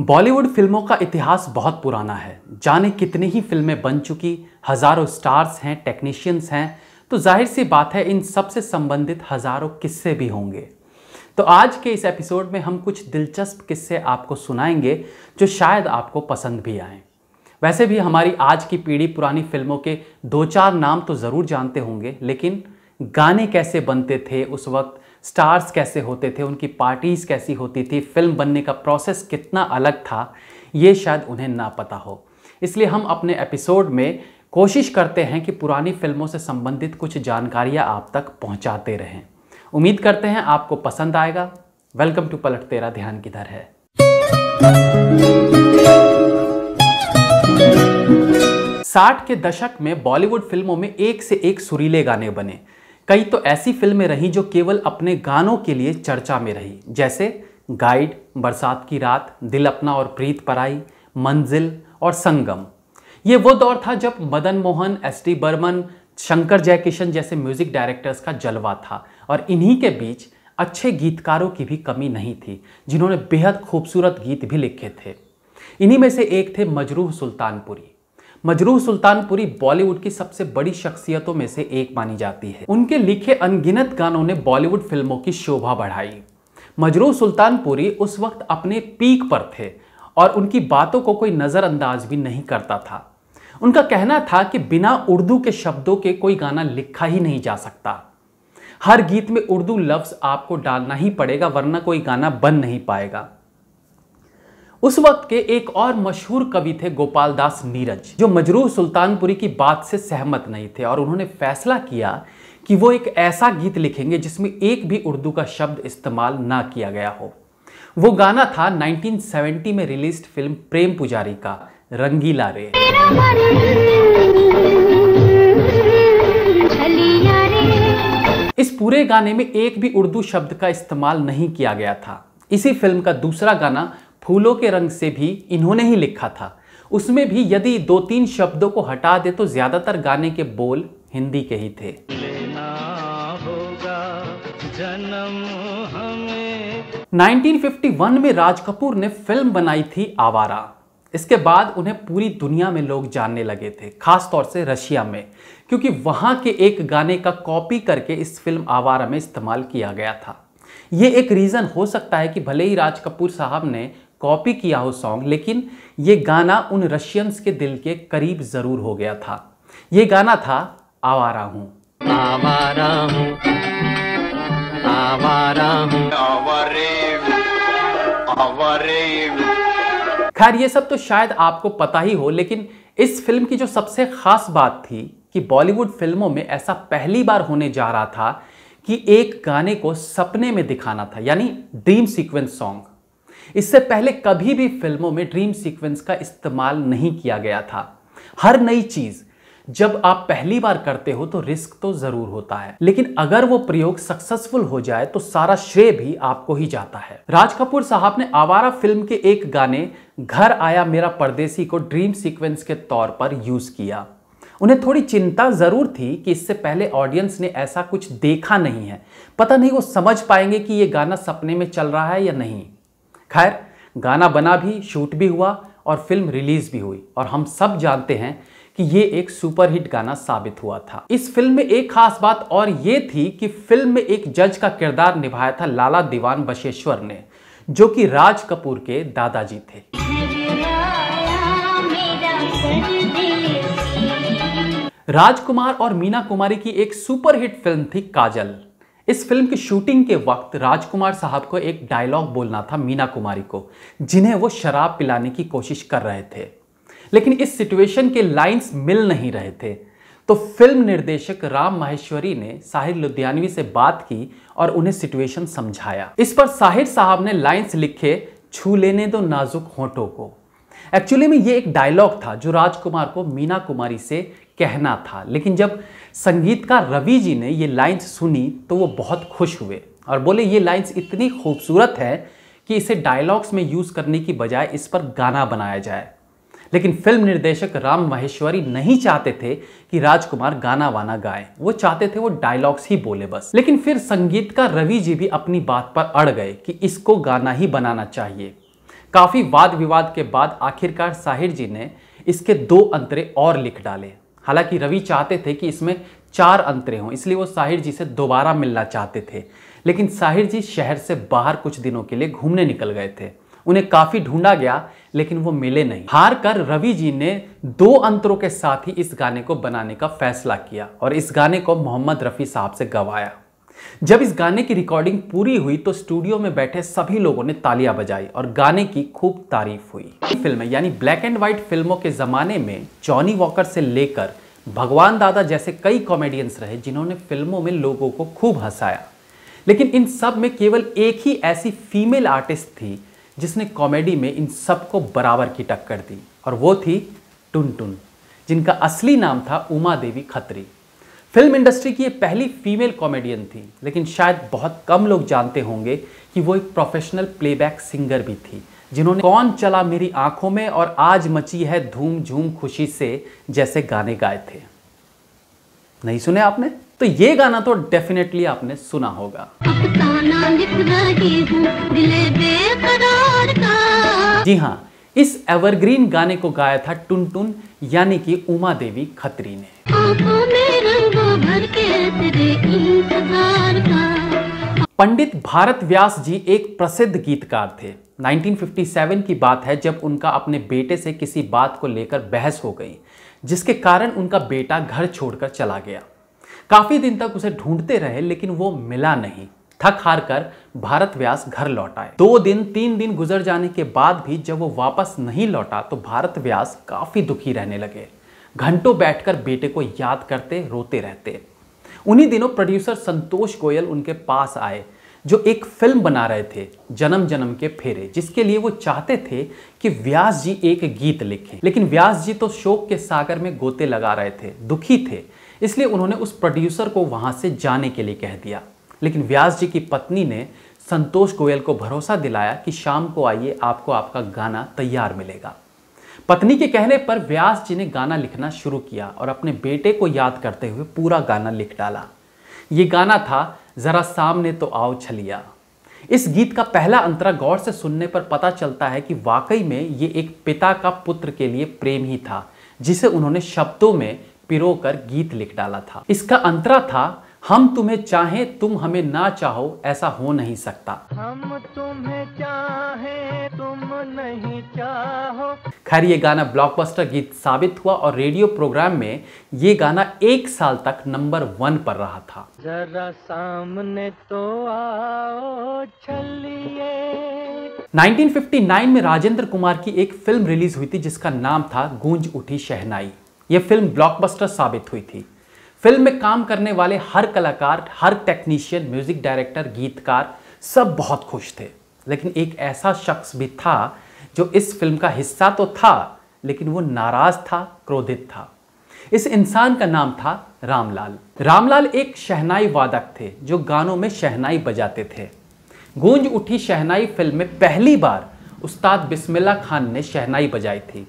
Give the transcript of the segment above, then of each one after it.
बॉलीवुड फिल्मों का इतिहास बहुत पुराना है जाने कितनी ही फिल्में बन चुकी हज़ारों स्टार्स हैं टेक्नीशियंस हैं तो जाहिर सी बात है इन सब से संबंधित हज़ारों किस्से भी होंगे तो आज के इस एपिसोड में हम कुछ दिलचस्प किस्से आपको सुनाएंगे जो शायद आपको पसंद भी आए वैसे भी हमारी आज की पीढ़ी पुरानी फिल्मों के दो चार नाम तो ज़रूर जानते होंगे लेकिन गाने कैसे बनते थे उस वक्त स्टार्स कैसे होते थे उनकी पार्टीज़ कैसी होती थी फिल्म बनने का प्रोसेस कितना अलग था ये शायद उन्हें ना पता हो इसलिए हम अपने एपिसोड में कोशिश करते हैं कि पुरानी फिल्मों से संबंधित कुछ जानकारियाँ आप तक पहुँचाते रहें उम्मीद करते हैं आपको पसंद आएगा वेलकम टू पलट तेरा ध्यान किधर है साठ के दशक में बॉलीवुड फिल्मों में एक से एक सुरीले गाने बने कई तो ऐसी फिल्में रहीं जो केवल अपने गानों के लिए चर्चा में रही जैसे गाइड बरसात की रात दिल अपना और प्रीत पराई मंजिल और संगम ये वो दौर था जब मदन मोहन एस टी बर्मन शंकर जयकिशन जैसे म्यूजिक डायरेक्टर्स का जलवा था और इन्हीं के बीच अच्छे गीतकारों की भी कमी नहीं थी जिन्होंने बेहद खूबसूरत गीत भी लिखे थे इन्हीं में से एक थे मजरूह सुल्तानपुरी मजरूह सुल्तानपुरी बॉलीवुड की सबसे बड़ी शख्सियतों में से एक मानी जाती है उनके लिखे अनगिनत गानों ने बॉलीवुड फिल्मों की शोभा बढ़ाई मजरूह सुल्तानपुरी उस वक्त अपने पीक पर थे और उनकी बातों को कोई नज़रअंदाज भी नहीं करता था उनका कहना था कि बिना उर्दू के शब्दों के कोई गाना लिखा ही नहीं जा सकता हर गीत में उर्दू लफ्ज़ आपको डालना ही पड़ेगा वरना कोई गाना बन नहीं पाएगा उस वक्त के एक और मशहूर कवि थे गोपाल दास नीरज जो मजरूह सुल्तानपुरी की बात से सहमत नहीं थे और उन्होंने फैसला किया कि वो एक ऐसा गीत लिखेंगे जिसमें एक भी उर्दू का शब्द इस्तेमाल ना किया गया हो वो गाना था 1970 में रिलीज फिल्म प्रेम पुजारी का रंगीला रे इस पूरे गाने में एक भी उर्दू शब्द का इस्तेमाल नहीं किया गया था इसी फिल्म का दूसरा गाना फूलों के रंग से भी इन्होंने ही लिखा था उसमें भी यदि दो तीन शब्दों को हटा दे तो ज़्यादातर गाने के बोल हिंदी के ही थे जन्म हमें 1951 में राज कपूर ने फिल्म बनाई थी आवारा इसके बाद उन्हें पूरी दुनिया में लोग जानने लगे थे खास तौर से रशिया में क्योंकि वहां के एक गाने का कॉपी करके इस फिल्म आवारा में इस्तेमाल किया गया था ये एक रीज़न हो सकता है कि भले ही राज कपूर साहब ने कॉपी किया हो सॉन्ग लेकिन ये गाना उन रशियंस के दिल के करीब ज़रूर हो गया था ये गाना था आवारा हूँ आवारा हूँ आवारा हूँ खैर ये सब तो शायद आपको पता ही हो लेकिन इस फिल्म की जो सबसे खास बात थी कि बॉलीवुड फिल्मों में ऐसा पहली बार होने जा रहा था कि एक गाने को सपने में दिखाना था यानी ड्रीम सीक्वेंस सॉन्ग इससे पहले कभी भी फिल्मों में ड्रीम सीक्वेंस का इस्तेमाल नहीं किया गया था हर नई चीज़ जब आप पहली बार करते हो तो रिस्क तो जरूर होता है लेकिन अगर वो प्रयोग सक्सेसफुल हो जाए तो सारा श्रेय भी आपको ही जाता है राज कपूर साहब ने आवारा फिल्म के एक गाने घर आया मेरा परदेसी को ड्रीम सीक्वेंस के तौर पर यूज किया उन्हें थोड़ी चिंता जरूर थी कि इससे पहले ऑडियंस ने ऐसा कुछ देखा नहीं है पता नहीं वो समझ पाएंगे कि ये गाना सपने में चल रहा है या नहीं खैर गाना बना भी शूट भी हुआ और फिल्म रिलीज भी हुई और हम सब जानते हैं कि ये एक सुपरहिट गाना साबित हुआ था इस फिल्म में एक खास बात और ये थी कि फिल्म में एक जज का किरदार निभाया था लाला दीवान बशेश्वर ने जो कि राज कपूर के दादाजी थे राजकुमार और मीना कुमारी की एक सुपरहिट फिल्म थी काजल इस फिल्म की शूटिंग के वक्त राजकुमार साहब को एक डायलॉग बोलना था मीना कुमारी को जिन्हें वो शराब पिलाने की कोशिश कर रहे थे लेकिन इस सिचुएशन के लाइंस मिल नहीं रहे थे तो फिल्म निर्देशक राम माहेश्वरी ने साहिर लुधियानवी से बात की और उन्हें सिचुएशन समझाया इस पर साहिर साहब ने लाइंस लिखे छू लेने दो नाजुक होठों को एक्चुअली में ये एक डायलॉग था जो राजकुमार को मीना कुमारी से कहना था लेकिन जब संगीतकार रवि जी ने ये लाइन्स सुनी तो वो बहुत खुश हुए और बोले ये लाइन्स इतनी खूबसूरत है कि इसे डायलॉग्स में यूज़ करने की बजाय इस पर गाना बनाया जाए लेकिन फिल्म निर्देशक राम महेश्वरी नहीं चाहते थे कि राजकुमार गाना वाना गाए वो चाहते थे वो डायलॉग्स ही बोले बस लेकिन फिर संगीतकार रवि जी भी अपनी बात पर अड़ गए कि इसको गाना ही बनाना चाहिए काफ़ी वाद विवाद के बाद आखिरकार साहिर जी ने इसके दो अंतरे और लिख डाले हालांकि रवि चाहते थे कि इसमें चार अंतरे हों इसलिए वो साहिर जी से दोबारा मिलना चाहते थे लेकिन साहिर जी शहर से बाहर कुछ दिनों के लिए घूमने निकल गए थे उन्हें काफ़ी ढूंढा गया लेकिन वो मिले नहीं हार कर रवि जी ने दो अंतरों के साथ ही इस गाने को बनाने का फैसला किया और इस गाने को मोहम्मद रफ़ी साहब से गवाया जब इस गाने की रिकॉर्डिंग पूरी हुई तो स्टूडियो में बैठे सभी लोगों ने तालियां बजाई और गाने की खूब तारीफ हुई फिल्म यानी ब्लैक एंड व्हाइट फिल्मों के ज़माने में जॉनी वॉकर से लेकर भगवान दादा जैसे कई कॉमेडियंस रहे जिन्होंने फिल्मों में लोगों को खूब हंसाया लेकिन इन सब में केवल एक ही ऐसी फीमेल आर्टिस्ट थी जिसने कॉमेडी में इन सबको बराबर की टक्कर दी और वो थी टुन टुन जिनका असली नाम था उमा देवी खत्री फिल्म इंडस्ट्री की ये पहली फीमेल कॉमेडियन थी लेकिन शायद बहुत कम लोग जानते होंगे कि वो एक प्रोफेशनल प्लेबैक सिंगर भी थी जिन्होंने कौन चला मेरी आंखों में और आज मची है धूम झूम खुशी से जैसे गाने गाए थे नहीं सुने आपने तो ये गाना तो डेफिनेटली आपने सुना होगा जी हाँ इस एवरग्रीन गाने को गाया था टुन टुन यानी कि उमा देवी खत्री ने पंडित भारत व्यास जी एक प्रसिद्ध गीतकार थे 1957 की बात है जब उनका अपने बेटे से किसी बात को लेकर बहस हो गई जिसके कारण उनका बेटा घर छोड़कर चला गया काफ़ी दिन तक उसे ढूंढते रहे लेकिन वो मिला नहीं थक हार कर भारत व्यास घर लौट आए दो दिन तीन दिन गुजर जाने के बाद भी जब वो वापस नहीं लौटा तो भारत व्यास काफी दुखी रहने लगे घंटों बैठकर बेटे को याद करते रोते रहते उन्हीं दिनों प्रोड्यूसर संतोष गोयल उनके पास आए जो एक फिल्म बना रहे थे जन्म जन्म के फेरे जिसके लिए वो चाहते थे कि व्यास जी एक गीत लिखें लेकिन व्यास जी तो शोक के सागर में गोते लगा रहे थे दुखी थे इसलिए उन्होंने उस प्रोड्यूसर को वहां से जाने के लिए कह दिया लेकिन व्यास जी की पत्नी ने संतोष गोयल को भरोसा दिलाया कि शाम को आइए आपको आपका गाना तैयार मिलेगा पत्नी के कहने पर व्यास जी ने गाना लिखना शुरू किया और अपने बेटे को याद करते हुए पूरा गाना लिख डाला ये गाना था ज़रा सामने तो आओ छलिया इस गीत का पहला अंतरा गौर से सुनने पर पता चलता है कि वाकई में ये एक पिता का पुत्र के लिए प्रेम ही था जिसे उन्होंने शब्दों में पिरो कर गीत लिख डाला था इसका अंतरा था हम तुम्हें चाहे तुम हमें ना चाहो ऐसा हो नहीं सकता हम तुम्हें चाहे तुम नहीं चाहो खैर ये गाना ब्लॉकबस्टर गीत साबित हुआ और रेडियो प्रोग्राम में ये गाना एक साल तक नंबर वन पर रहा था जरा सामने तो आओ चलिए 1959 में राजेंद्र कुमार की एक फिल्म रिलीज हुई थी जिसका नाम था गूंज उठी शहनाई ये फिल्म ब्लॉकबस्टर साबित हुई थी फिल्म में काम करने वाले हर कलाकार हर टेक्नीशियन म्यूजिक डायरेक्टर गीतकार सब बहुत खुश थे लेकिन एक ऐसा शख्स भी था जो इस फिल्म का हिस्सा तो था लेकिन वो नाराज था क्रोधित था इस इंसान का नाम था रामलाल रामलाल एक शहनाई वादक थे जो गानों में शहनाई बजाते थे गूंज उठी शहनाई फिल्म में पहली बार उस्ताद बिस्मिल्ला खान ने शहनाई बजाई थी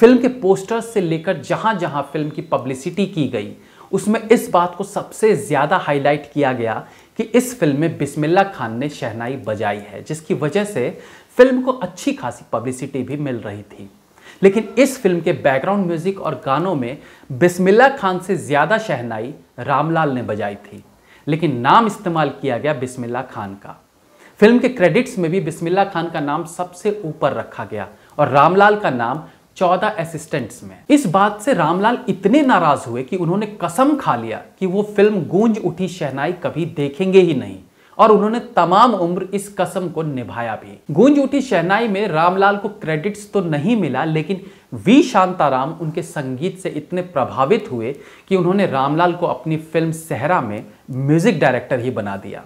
फिल्म के पोस्टर्स से लेकर जहां जहाँ फिल्म की पब्लिसिटी की गई उसमें इस बात को सबसे ज़्यादा हाईलाइट किया गया कि इस फिल्म में बिस्मिल्ला खान ने शहनाई बजाई है जिसकी वजह से फिल्म को अच्छी खासी पब्लिसिटी भी मिल रही थी लेकिन इस फिल्म के बैकग्राउंड म्यूजिक और गानों में बिस्मिल्ला खान से ज़्यादा शहनाई रामलाल ने बजाई थी लेकिन नाम इस्तेमाल किया गया बिस्मिल्ला खान का फिल्म के क्रेडिट्स में भी बिस्मिल्ला खान का नाम सबसे ऊपर रखा गया और रामलाल का नाम चौदह असिस्टेंट्स में इस बात से रामलाल इतने नाराज हुए कि उन्होंने कसम खा लिया कि वो फिल्म गूंज उठी शहनाई कभी देखेंगे ही नहीं और उन्होंने तमाम उम्र इस कसम को निभाया भी गूंज उठी शहनाई में रामलाल को क्रेडिट्स तो नहीं मिला लेकिन वी शांताराम उनके संगीत से इतने प्रभावित हुए कि उन्होंने रामलाल को अपनी फिल्म सहरा में म्यूजिक डायरेक्टर ही बना दिया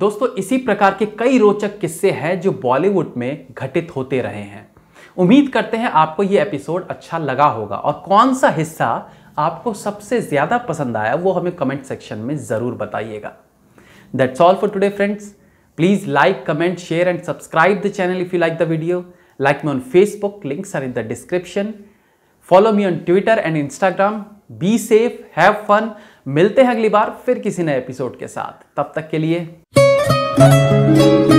दोस्तों इसी प्रकार के कई रोचक किस्से हैं जो बॉलीवुड में घटित होते रहे हैं उम्मीद करते हैं आपको ये एपिसोड अच्छा लगा होगा और कौन सा हिस्सा आपको सबसे ज़्यादा पसंद आया वो हमें कमेंट सेक्शन में ज़रूर बताइएगा that's all for today friends please like comment share and subscribe the channel if you like the video like me on Facebook links are in the description follow me on Twitter and Instagram be safe have fun मिलते हैं अगली बार फिर किसी नए episode के साथ तब तक के लिए Thank you.